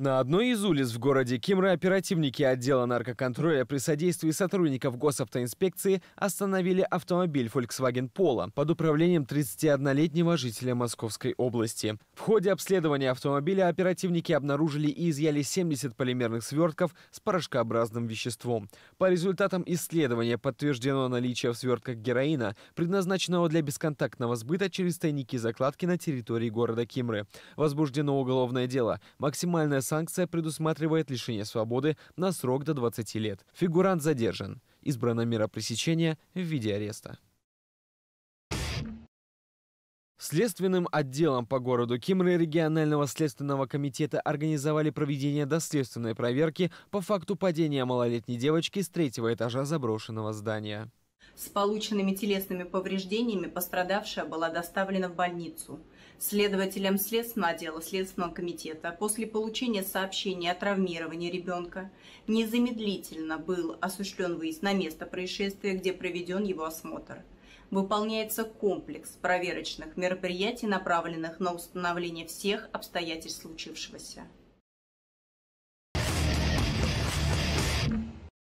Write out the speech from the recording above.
На одной из улиц в городе Кимра оперативники отдела наркоконтроля при содействии сотрудников госавтоинспекции остановили автомобиль Volkswagen Polo под управлением 31-летнего жителя Московской области. В ходе обследования автомобиля оперативники обнаружили и изъяли 70 полимерных свертков с порошкообразным веществом. По результатам исследования подтверждено наличие в свертках героина, предназначенного для бесконтактного сбыта через тайники закладки на территории города Кимры. Возбуждено уголовное дело. Максимальная санкция предусматривает лишение свободы на срок до 20 лет. Фигурант задержан. Избрана мера пресечения в виде ареста. Следственным отделом по городу Кимры регионального следственного комитета организовали проведение доследственной проверки по факту падения малолетней девочки с третьего этажа заброшенного здания. С полученными телесными повреждениями пострадавшая была доставлена в больницу. Следователям Следственного отдела Следственного комитета после получения сообщения о травмировании ребенка незамедлительно был осуществлен выезд на место происшествия, где проведен его осмотр. Выполняется комплекс проверочных мероприятий, направленных на установление всех обстоятельств случившегося.